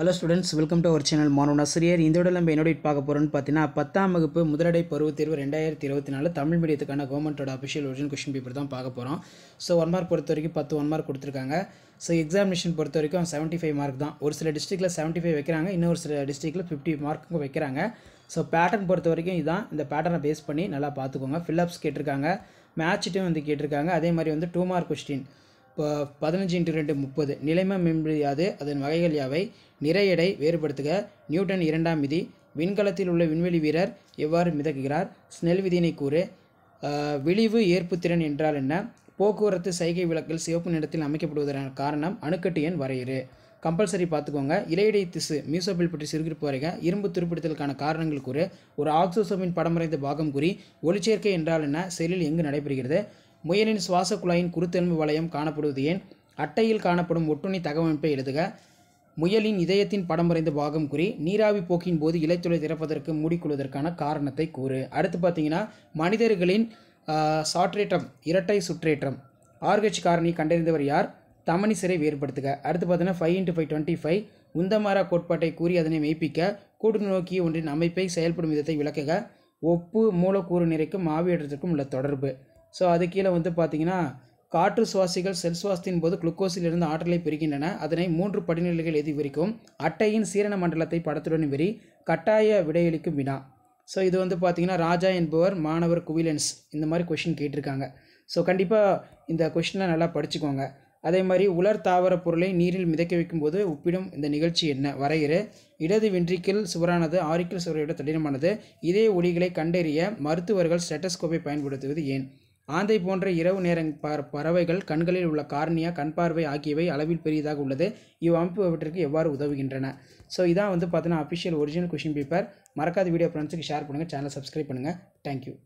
hello students welcome to our channel மாணவன் ஆசிரியர் இந்த விட நம்ம என்னோட பார்க்க போகிறோம்னு பார்த்தீங்கன்னா பத்தாம் வகுப்பு முதலடை பருவ ரெண்டாயிரத்தி இருபத்தி நாலு தமிழ் மீடியத்துக்கான கவர்மெண்ட்டோட அஃபிஷியல் ஒரிஜினல் கொஷின் பேப்பர் தான் பார்க்க போகிறோம் ஸோ ஒன் மார்க் பொறுத்த வரைக்கும் பத்து ஒன் மார்க் கொடுத்துருக்காங்க ஸோ எக்ஸாமினேஷன் பொறுத்த வரைக்கும் செவன்ட்டி ஃபைவ் மார்க் தான் ஒரு சில டிஸ்ட்ரிக்டில் செவன்ட்டி ஃபைவ் வைக்கிறாங்க இன்னொரு சில டிஸ்ட்ரிக்ட்டில் ஃபிஃப்டி மார்க்கும் வைக்கிறாங்க ஸோ பேட்டர்ன் பொறுத்த வரைக்கும் இதுதான் இந்த பேட்டர்னை பேஸ் பண்ணி நல்லா பார்த்துக்கோங்க ஃபில்லப்ஸ் கேட்டிருக்காங்க மேட்ச்சிட்டும் வந்து கேட்டிருக்காங்க அதே மாதிரி வந்து டூ மார்க் கொஸ்டின் பதினஞ்சு இன்ட்டு ரெண்டு முப்பது நிலைம மின்பியாது அதன் வகைகள் யாவை நிறை எடை வேறுபடுத்துக நியூட்டன் இரண்டாம் விதி விண்கலத்தில் உள்ள விண்வெளி வீரர் எவ்வாறு மிதக்குகிறார் ஸ்னெல் விதியினை கூறு விழிவு ஏற்புத்திறன் என்றால் என்ன போக்குவரத்து சைகை விளக்கில் சிவப்பு நிறத்தில் அமைக்கப்படுவதற்கான காரணம் அணுக்கட்டு எண் வரையறு கம்பல்சரி பார்த்துக்கோங்க இலையடை திசு மியூசோபில் பற்றி சிறுகிருப்பு வரைக இரும்பு துருப்பிடித்தலுக்கான காரணங்கள் கூறு ஒரு ஆக்சோசோமின் படமறைந்த பாகம் கூறி ஒளிச்சேர்க்கை என்றால் என்ன செயலில் எங்கு நடைபெறுகிறது முயலின் சுவாச குழாயின் குருத்தெலும்பு வளையம் காணப்படுவது ஏன் அட்டையில் காணப்படும் ஒட்டுணி தகவமைப்பை எழுதுக முயலின் இதயத்தின் படம் பாகம் குறி நீராவி போக்கின் போது இலைத்துளை திறப்பதற்கு மூடிக்கொள்வதற்கான காரணத்தை கூறு அடுத்து பார்த்தீங்கன்னா மனிதர்களின் சாற்றேற்றம் இரட்டை சுற்றேற்றம் ஆர்கச் காரணி கண்டறிந்தவர் யார் தமனி சிறை வேறுபடுத்துக அடுத்து பார்த்தீங்கன்னா five into five twenty five உந்தமாரா கோட்பாட்டை கூறி அதனை மெய்ப்பிக்க கூட்டு நோக்கி ஒன்றின் அமைப்பை செயல்படும் விதத்தை விளக்குக ஒப்பு மூலக்கூறு நிறைக்கும் ஆவியேற்றத்திற்கும் உள்ள தொடர்பு ஸோ அது கீழே வந்து பார்த்தீங்கன்னா காற்று சுவாசிகள் செல் சுவாசத்தின் போது குளுக்கோஸில் இருந்து ஆற்றலை பெறுகின்றன அதனை மூன்று படிநிலைகள் எது விரிக்கும் அட்டையின் சீரண மண்டலத்தை படத்துடன் விரி கட்டாய விடையளிக்கும் வினா ஸோ இது வந்து பார்த்திங்கன்னா ராஜா என்பவர் மாணவர் குவிலன்ஸ் இந்த மாதிரி கொஷின் கேட்டிருக்காங்க ஸோ கண்டிப்பாக இந்த கொஷினை நல்லா படிச்சுக்கோங்க அதே மாதிரி உலர் தாவர பொருளை நீரில் மிதக்க வைக்கும் போது ஒப்பிடும் இந்த நிகழ்ச்சி என்ன வரையிறு இடது வென்றிக்கில் சுவரானது ஆரிக்கில் சுவரை விட தடினமானது இதே ஒளிகளை கண்டறிய மருத்துவர்கள் ஸ்டெட்டஸ்கோப்பை பயன்படுத்துவது ஏன் ஆந்தை போன்ற இரவு நேர பறவைகள் கண்களில் உள்ள கார்னியா கண் பார்வை ஆகியவை அளவில் பெரியதாக உள்ளது இவ் அமைப்பு அவற்றிற்கு எவ்வாறு உதவுகின்றன ஸோ இதான் வந்து பார்த்தீங்கன்னா அஃபிஷியல் ஒரிஜினல் கொஷின் பேப்பர் மறக்காத வீடியோ ஃப்ரெண்ட்ஸுக்கு ஷேர் பண்ணுங்கள் சேனல் சப்ஸ்கிரைப் பண்ணுங்கள் தேங்க்யூ